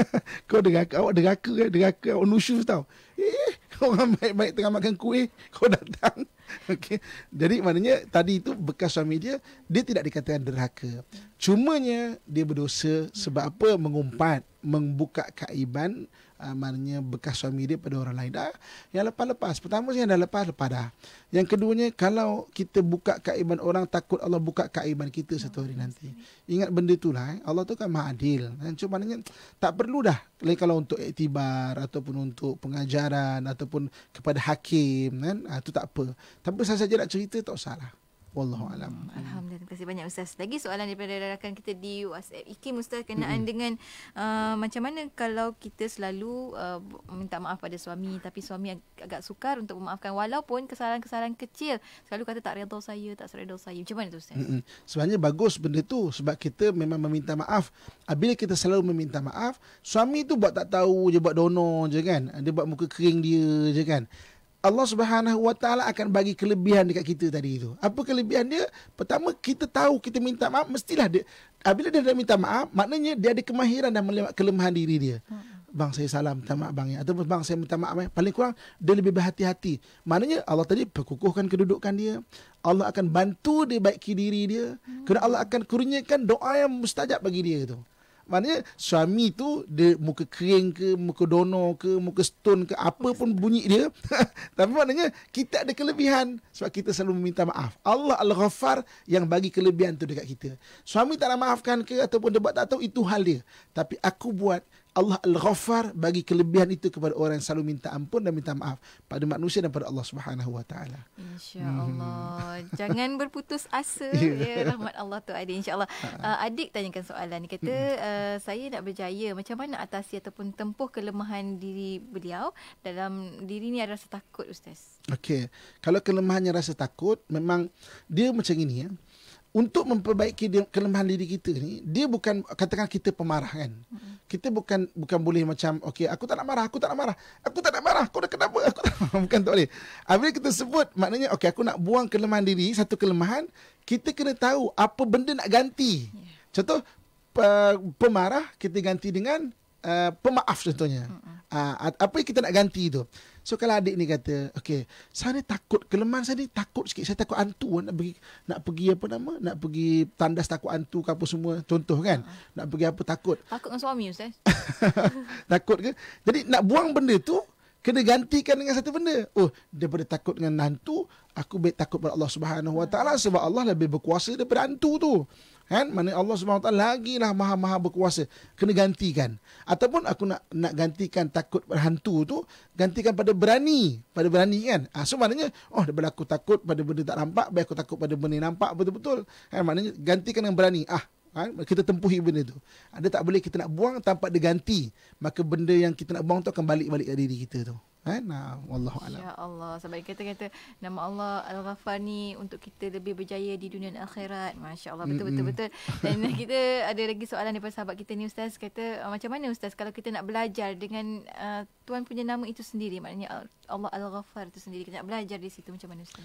kau deraka, awak deraka ya, eh? deraka awak nusyus tau. Eh, orang baik-baik tengah makan kuih kau datang Okay, jadi maknanya tadi itu bekas suami dia dia tidak dikatakan derhaka cumanya dia berdosa sebab apa mengumpat membuka kaiban uh, maknanya bekas suami dia pada orang lain dah yang lepas lepas pertama yang dah lepas lepas dah yang keduanya kalau kita buka kaiban orang takut Allah buka kaiban kita satu hari nanti ingat benda itulah eh. Allah tu kan adil. dan cuma maknanya tak perlu dah lain kalau untuk iktibar ataupun untuk pengajaran ataupun kepada hakim kan itu ah, tak apa tapi saya saja nak cerita tak salah Wallahu alam. Alhamdulillah. Terima kasih banyak Ustaz. Lagi soalan daripada rakan kita di WhatsApp. Ikim Ustaz kenaan hmm. dengan uh, macam mana kalau kita selalu uh, minta maaf pada suami tapi suami ag- agak sukar untuk memaafkan walaupun kesalahan-kesalahan kecil. Selalu kata tak redha saya, tak redha saya. Macam mana tu Ustaz? Hmm. Sebenarnya bagus benda tu sebab kita memang meminta maaf. Bila kita selalu meminta maaf, suami tu buat tak tahu je, buat donor je kan. Dia buat muka kering dia je kan. Allah Subhanahu Wa Taala akan bagi kelebihan dekat kita tadi itu. Apa kelebihan dia? Pertama kita tahu kita minta maaf mestilah dia apabila dia dah minta maaf, maknanya dia ada kemahiran dan melihat kelemahan diri dia. Hmm. Bang saya salam minta maaf bang ya. Ataupun bang saya minta maaf ya. Paling kurang dia lebih berhati-hati. Maknanya Allah tadi perkukuhkan kedudukan dia. Allah akan bantu dia baiki diri dia. Hmm. Kerana Allah akan kurniakan doa yang mustajab bagi dia itu. Maknanya suami tu dia muka kering ke, muka dono ke, muka stone ke, apa pun bunyi dia. Tapi maknanya kita ada kelebihan sebab kita selalu meminta maaf. Allah Al-Ghaffar yang bagi kelebihan tu dekat kita. Suami tak nak maafkan ke ataupun dia buat tak tahu itu hal dia. Tapi aku buat Allah Al-Ghaffar bagi kelebihan itu kepada orang yang selalu minta ampun dan minta maaf pada manusia dan pada Allah Subhanahu Insyaallah Hmm. Jangan berputus asa ya. ya rahmat Allah tu ada insyaallah allah ha. Uh, adik tanyakan soalan ni kata hmm. uh, saya nak berjaya macam mana atasi ataupun tempuh kelemahan diri beliau dalam diri ni ada rasa takut ustaz. Okey. Kalau kelemahannya rasa takut memang dia macam ini ya untuk memperbaiki kelemahan diri kita ni dia bukan katakan kita pemarah kan kita bukan bukan boleh macam okey aku tak nak marah aku tak nak marah aku tak nak marah kau dah kenapa aku tak, bukan tak boleh apabila kita sebut maknanya okey aku nak buang kelemahan diri satu kelemahan kita kena tahu apa benda nak ganti ya. contoh pemarah kita ganti dengan uh, pemaaf contohnya ah, apa yang kita nak ganti tu So kalau adik ni kata, okey, saya ni takut kelemahan saya ni takut sikit. Saya takut hantu nak pergi nak pergi apa nama? Nak pergi tandas takut hantu ke apa semua. Contoh kan. uh Nak pergi apa takut. Takut dengan suami ustaz. takut ke? Jadi nak buang benda tu kena gantikan dengan satu benda. Oh, daripada takut dengan hantu, aku baik takut pada Allah Subhanahu Wa Taala sebab Allah lebih berkuasa daripada hantu tu kan mana Allah Subhanahu lagi lah maha-maha berkuasa kena gantikan ataupun aku nak nak gantikan takut berhantu tu gantikan pada berani pada berani kan ah ha, so maknanya oh daripada aku takut pada benda tak nampak baik aku takut pada benda nampak betul-betul kan maknanya gantikan dengan berani ah ha, kita tempuhi benda tu ada tak boleh kita nak buang tanpa diganti maka benda yang kita nak buang tu akan balik-balik ke diri kita tu eh Nah, wallahu Allah. Ya Allah, sebab kita kata nama Allah Al-Ghaffar ni untuk kita lebih berjaya di dunia dan akhirat. Masya-Allah, betul betul betul. Dan kita ada lagi soalan daripada sahabat kita ni ustaz kata ah, macam mana ustaz kalau kita nak belajar dengan uh, tuan punya nama itu sendiri maknanya Allah Al-Ghaffar itu sendiri kita nak belajar di situ macam mana ustaz?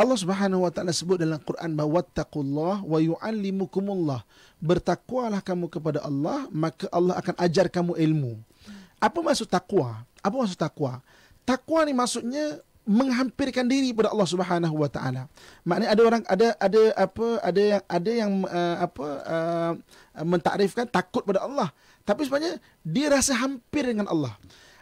Allah Subhanahu wa taala sebut dalam Quran bahwa taqullah wa yuallimukumullah. Bertakwalah kamu kepada Allah, maka Allah akan ajar kamu ilmu. Apa maksud takwa? Apa maksud takwa? Takwa ni maksudnya menghampirkan diri kepada Allah Subhanahu Wa Taala. Maknanya ada orang ada ada apa ada yang ada yang uh, apa uh, mentakrifkan takut kepada Allah. Tapi sebenarnya dia rasa hampir dengan Allah.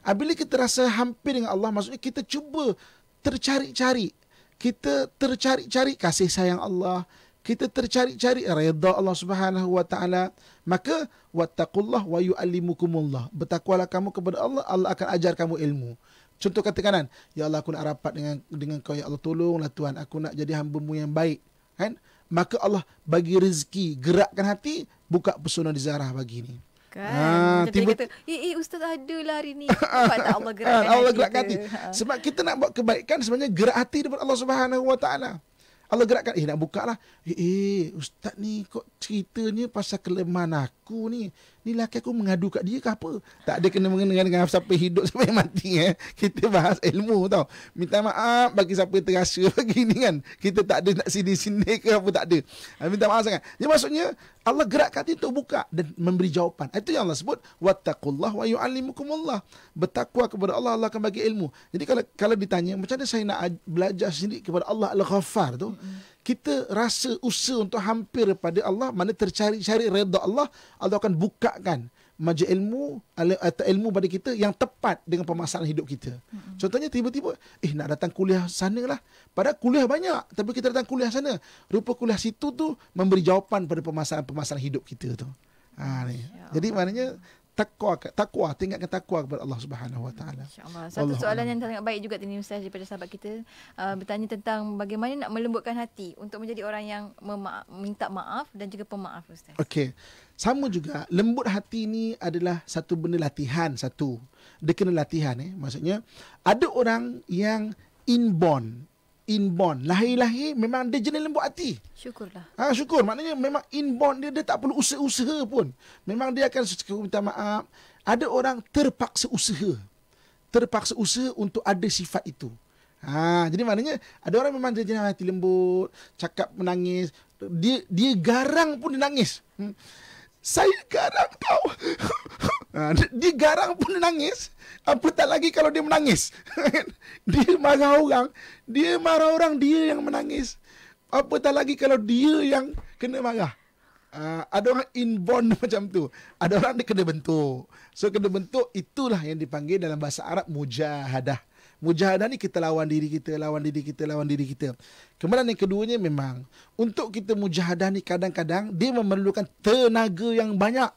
Apabila kita rasa hampir dengan Allah maksudnya kita cuba tercari-cari. Kita tercari-cari kasih sayang Allah, kita tercari-cari redha Allah Subhanahu wa taala maka wattaqullah wa yuallimukumullah bertakwalah kamu kepada Allah Allah akan ajar kamu ilmu contoh kata kanan ya Allah aku nak rapat dengan dengan kau ya Allah tolonglah tuan aku nak jadi hamba yang baik kan maka Allah bagi rezeki gerakkan hati buka pesona di Zahra pagi ni kan ha, tiba kata eh, eh ustaz adalah hari ni dapat tak Allah gerakkan Allah gerakkan hati ha. sebab kita nak buat kebaikan sebenarnya gerak hati daripada Allah Subhanahu Allah gerakkan eh nak buka lah eh, eh ustaz ni kok ceritanya pasal kelemahan aku ni Ni lelaki aku mengadu kat dia ke apa? Tak ada kena mengenai dengan siapa hidup sampai mati eh. Kita bahas ilmu tau. Minta maaf bagi siapa terasa begini kan. Kita tak ada nak sini-sini ke apa tak ada. Ha, minta maaf sangat. Dia maksudnya Allah gerakkan dia untuk buka dan memberi jawapan. Itu yang Allah sebut wattaqullah wa yuallimukumullah. Bertakwa kepada Allah Allah akan bagi ilmu. Jadi kalau kalau ditanya macam mana saya nak belajar sendiri kepada Allah Al-Ghaffar tu? Mm-hmm kita rasa usaha untuk hampir kepada Allah mana tercari-cari reda Allah Allah akan bukakan maju ilmu atau ilmu pada kita yang tepat dengan permasalahan hidup kita. Hmm. Contohnya tiba-tiba eh nak datang kuliah sana lah. Padahal kuliah banyak tapi kita datang kuliah sana. Rupa kuliah situ tu memberi jawapan pada permasalahan-permasalahan hidup kita tu. Ha, ni. Ya Jadi maknanya takwa takwa tingkatkan takwa kepada Allah Subhanahu Wa Taala. Satu Allah soalan Allah. yang sangat baik juga tadi Ustaz daripada sahabat kita uh, bertanya tentang bagaimana nak melembutkan hati untuk menjadi orang yang mema- maaf dan juga pemaaf Ustaz. Okey. Sama juga lembut hati ni adalah satu benda latihan satu. Dia kena latihan eh. Maksudnya ada orang yang inborn inborn. Lahir-lahir memang dia jenis lembut hati. Syukurlah. Ha, syukur. Maknanya memang inborn dia, dia tak perlu usaha-usaha pun. Memang dia akan cukup minta maaf. Ada orang terpaksa usaha. Terpaksa usaha untuk ada sifat itu. Ha, jadi maknanya ada orang memang dia jenis hati lembut. Cakap menangis. Dia dia garang pun dia nangis. Hmm. Saya garang tahu. Ha, digarang pun dia nangis apatah lagi kalau dia menangis dia marah orang dia marah orang dia yang menangis apatah lagi kalau dia yang kena marah uh, ada orang inborn macam tu ada orang dia kena bentuk so kena bentuk itulah yang dipanggil dalam bahasa Arab mujahadah mujahadah ni kita lawan diri kita lawan diri kita lawan diri kita kemudian yang keduanya memang untuk kita mujahadah ni kadang-kadang dia memerlukan tenaga yang banyak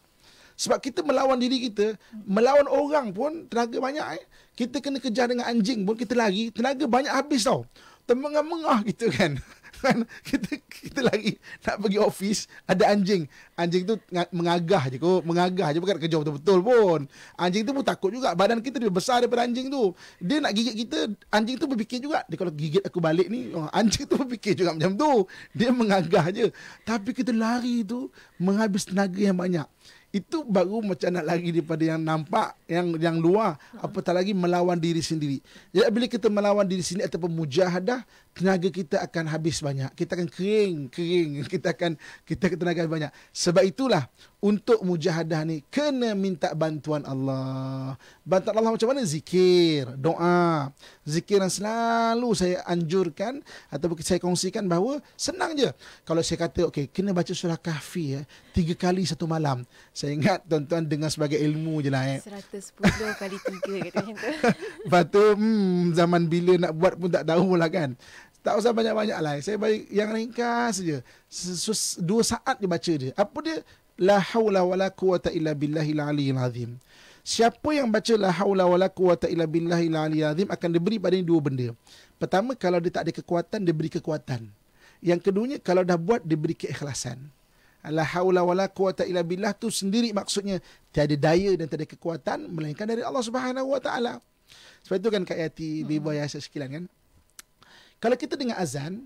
sebab kita melawan diri kita, melawan orang pun tenaga banyak eh. Kita kena kejar dengan anjing pun kita lari, tenaga banyak habis tau. Temengah-mengah gitu kan. Kan kita kita lari nak pergi office ada anjing. Anjing tu mengagah je kok, mengagah je bukan kejar betul-betul pun. Anjing tu pun takut juga badan kita lebih besar daripada anjing tu. Dia nak gigit kita, anjing tu berfikir juga, dia kalau gigit aku balik ni, anjing tu berfikir juga macam tu. Dia mengagah je. Tapi kita lari tu menghabis tenaga yang banyak itu baru macam nak lari daripada yang nampak yang yang luar hmm. apatah lagi melawan diri sendiri jadi ya, bila kita melawan diri sendiri ataupun mujahadah tenaga kita akan habis banyak kita akan kering kering kita akan kita tenaga banyak sebab itulah untuk mujahadah ni kena minta bantuan Allah. Bantuan Allah macam mana? Zikir, doa. Zikir yang selalu saya anjurkan ataupun saya kongsikan bahawa senang je. Kalau saya kata, okay, kena baca surah kahfi ya. Tiga kali satu malam. Saya ingat tuan-tuan dengar sebagai ilmu je lah. Eh. 110 kali tiga kata Lepas tu, hmm, zaman bila nak buat pun tak tahu lah kan. Tak usah banyak-banyak lah. Saya baik yang ringkas je. Dua saat dia baca dia. Apa dia? la haula wala quwata illa billahil aliyil azim. Siapa yang baca la haula wala quwata illa billahil aliyil azim akan diberi pada ini dua benda. Pertama kalau dia tak ada kekuatan diberi kekuatan. Yang kedua, kalau dah buat diberi keikhlasan. La haula wala quwata illa billah tu sendiri maksudnya tiada daya dan tiada kekuatan melainkan dari Allah Subhanahu wa taala. Sebab itu kan Kak Yati hmm. bibi bayar sekilan kan. Kalau kita dengar azan,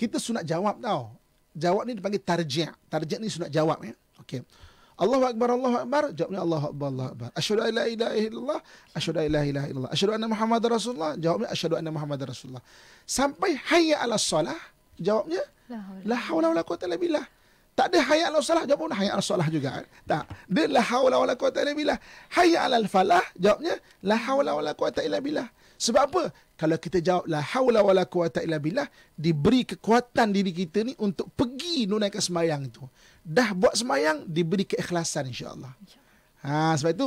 kita sunat jawab tau. Jawab ni dipanggil tarji'. Tarji' ni sunat jawab ya. Okey. Allahu akbar Allahu akbar. Jawabnya Allahu akbar Allahu akbar. Asyhadu an la ilaha illallah. Asyhadu an la ilaha illallah. Asyhadu anna Muhammad Rasulullah. Jawabnya asyhadu anna Muhammad Rasulullah. Sampai hayya ala solah. Jawabnya la haula wala quwata illa billah. Tak ada hayya ala solah. Jawabnya hayya ala solah juga. Tak. Dia la haula wala quwata illa billah. Hayya ala falah. Jawabnya la haula wala quwata illa billah. Sebab apa? kalau kita jawab la haula wala quwata illa billah diberi kekuatan diri kita ni untuk pergi nunaikan sembahyang itu. dah buat semayang, diberi keikhlasan insya Allah. ha sebab itu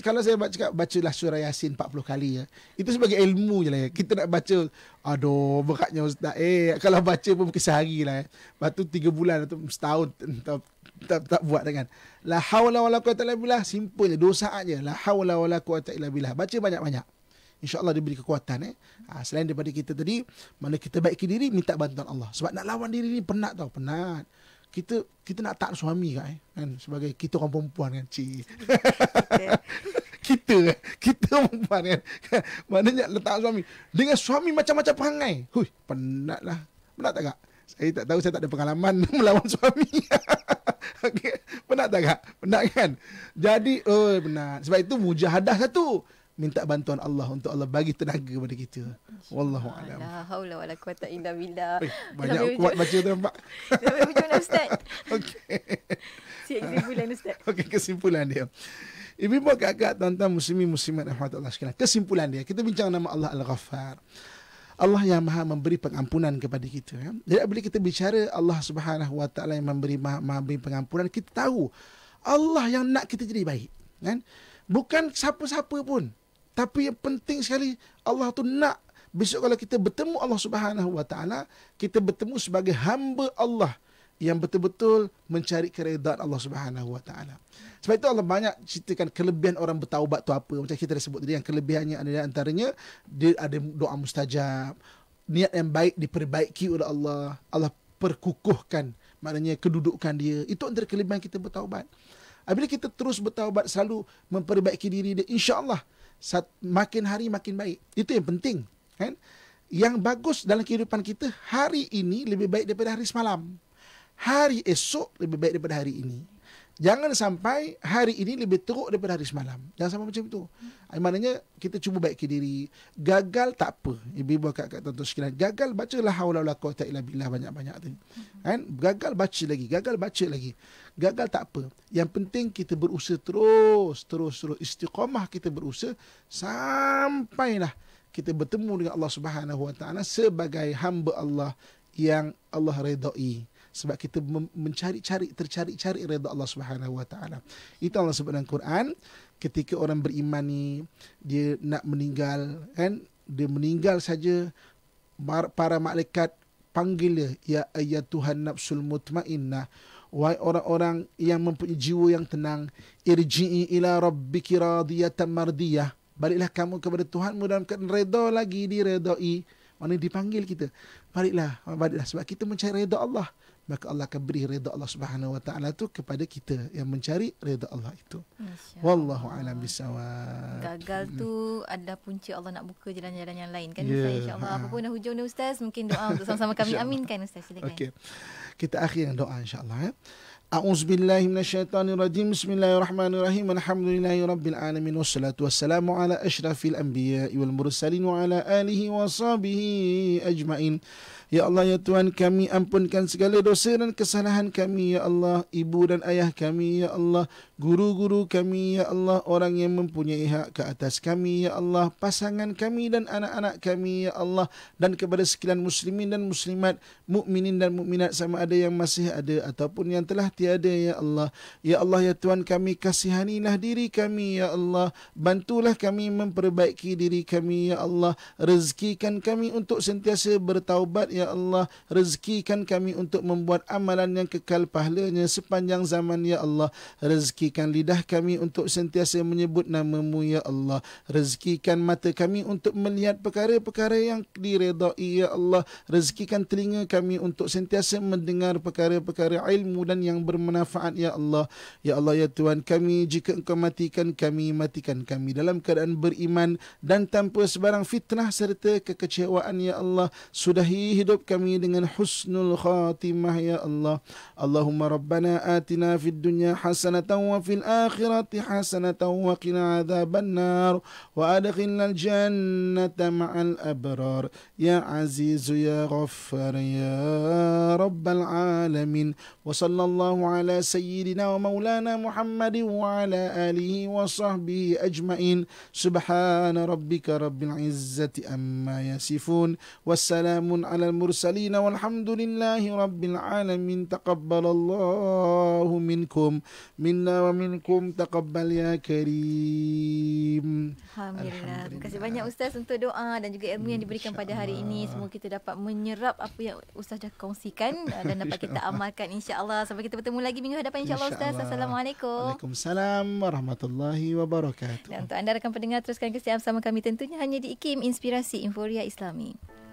kalau saya baca bacalah surah yasin 40 kali ya itu sebagai ilmu je lah ya. kita nak baca aduh beratnya ustaz eh kalau baca pun mungkin sehari lah ya. lepas 3 bulan atau setahun tak tak, tak buat dengan la haula wala quwata illa billah simple je 2 saat je la haula wala quwata illa billah baca banyak-banyak InsyaAllah dia beri kekuatan eh. Ha, selain daripada kita tadi, mana kita baiki diri, minta bantuan Allah. Sebab nak lawan diri ni penat tau, penat. Kita kita nak tak suami kan, eh? kan? Sebagai kita orang perempuan kan, cik. Okay. kita, kita perempuan kan. Maknanya letak suami. Dengan suami macam-macam perangai. Hui, penat lah. Penat tak kak? Saya tak tahu, saya tak ada pengalaman melawan suami. okay. Penat tak kak? Penat kan? Jadi, oh, penat. Sebab itu mujahadah satu minta bantuan Allah untuk Allah bagi tenaga kepada kita. Wallahu a'lam. La haula wala quwata illa billah. Eh, banyak Sampai kuat baca tu nampak. Sampai lah, Okey. Siap kesimpulan ustaz. Okey kesimpulan dia. Ibu bapa kakak tuan-tuan muslimin muslimat rahmatullah sekalian. Kesimpulan dia kita bincang nama Allah Al-Ghaffar. Allah yang Maha memberi pengampunan kepada kita ya. Jadi bila kita bicara Allah Subhanahu wa taala yang memberi maha, maha memberi pengampunan, kita tahu Allah yang nak kita jadi baik, kan? Bukan siapa-siapa pun tapi yang penting sekali Allah tu nak besok kalau kita bertemu Allah Subhanahu Wa Taala, kita bertemu sebagai hamba Allah yang betul-betul mencari keredaan Allah Subhanahu Wa Taala. Sebab itu Allah banyak ceritakan kelebihan orang bertaubat tu apa. Macam kita dah sebut tadi yang kelebihannya adalah antaranya dia ada doa mustajab, niat yang baik diperbaiki oleh Allah, Allah perkukuhkan maknanya kedudukan dia. Itu antara kelebihan kita bertaubat. Apabila kita terus bertaubat selalu memperbaiki diri dia insya-Allah makin hari makin baik. Itu yang penting. Kan? Yang bagus dalam kehidupan kita hari ini lebih baik daripada hari semalam. Hari esok lebih baik daripada hari ini. Jangan sampai hari ini lebih teruk daripada hari semalam. Jangan sampai macam itu. Hmm. Maknanya kita cuba baiki diri. Gagal tak apa. Ibu ibu kat kat tuan sekalian. Gagal bacalah haula wala quwata illa billah banyak-banyak tu. Hmm. Kan? Gagal baca lagi, gagal baca lagi. Gagal tak apa. Yang penting kita berusaha terus, terus terus istiqamah kita berusaha sampailah kita bertemu dengan Allah Subhanahu Wa Taala sebagai hamba Allah yang Allah redai sebab kita mencari-cari tercari-cari redha Allah Subhanahu wa taala. Itu Allah sebut dalam Quran ketika orang beriman ni dia nak meninggal kan dia meninggal saja para malaikat panggil dia ya ayat Tuhan nafsul mutmainnah wahai orang-orang yang mempunyai jiwa yang tenang irji'i ila rabbiki radiyatan mardiyah baliklah kamu kepada Tuhanmu dalam keadaan redha lagi diredai mana dipanggil kita baliklah baliklah sebab kita mencari redha Allah maka Allah akan beri redha Allah Subhanahu wa taala tu kepada kita yang mencari redha Allah itu. Wallahu alam bisawab. Gagal hmm. tu ada punca Allah nak buka jalan-jalan yang lain kan. Yeah. insya-Allah ha. apapun dah hujung ni ustaz, mungkin doa untuk sama-sama kami aminkan ustaz silakan. Okey. Kita akhir yang doa insya-Allah ya. أعوذ بالله من الشيطان الرجيم بسم الله الرحمن الرحيم الحمد لله رب العالمين والصلاة والسلام على أشرف الأنبياء والمرسلين وعلى آله وصحبه أجمعين Ya Allah ya Tuhan kami ampunkan segala dosa dan kesalahan kami ya Allah ibu dan ayah kami ya Allah guru-guru kami ya Allah orang yang mempunyai hak ke atas kami ya Allah pasangan kami dan anak-anak kami ya Allah dan kepada sekalian muslimin dan muslimat mukminin dan mukminat sama ada yang masih ada ataupun yang telah tiada ya Allah ya Allah ya Tuhan kami kasihanilah diri kami ya Allah bantulah kami memperbaiki diri kami ya Allah rezekikan kami untuk sentiasa bertaubat ya Ya Allah, rezekikan kami untuk membuat amalan yang kekal pahalanya sepanjang zaman, Ya Allah. Rezekikan lidah kami untuk sentiasa menyebut namamu, Ya Allah. Rezekikan mata kami untuk melihat perkara-perkara yang diredai, Ya Allah. Rezekikan telinga kami untuk sentiasa mendengar perkara-perkara ilmu dan yang bermanfaat, Ya Allah. Ya Allah, Ya Tuhan kami, jika engkau matikan kami, matikan kami dalam keadaan beriman dan tanpa sebarang fitnah serta kekecewaan, Ya Allah. Sudahi hidup hidup kami dengan husnul khatimah ya Allah Allahumma rabbana atina fid dunya hasanatan wa fil akhirati hasanatan wa qina adzaban nar wa adkhilna al jannata ma'al abrar ya aziz ya ghaffar ya rabbal alamin wa sallallahu ala sayyidina wa maulana Muhammadin wa ala alihi wa sahbihi ajma'in subhana rabbika rabbil izzati amma yasifun wassalamun ala al المرسلين والحمد لله رب العالمين تقبل الله منكم منا ومنكم تقبل يا كريم Alhamdulillah. Terima kasih banyak Ustaz untuk doa dan juga ilmu yang diberikan pada hari ini. Semoga kita dapat menyerap apa yang Ustaz dah kongsikan dan dapat kita amalkan insya-Allah. Sampai kita bertemu lagi minggu hadapan insya-Allah Ustaz. Assalamualaikum. Waalaikumsalam warahmatullahi wabarakatuh. Dan untuk anda rakan pendengar teruskan kesiapan sama kami tentunya hanya di IKIM Inspirasi Inforia Islami.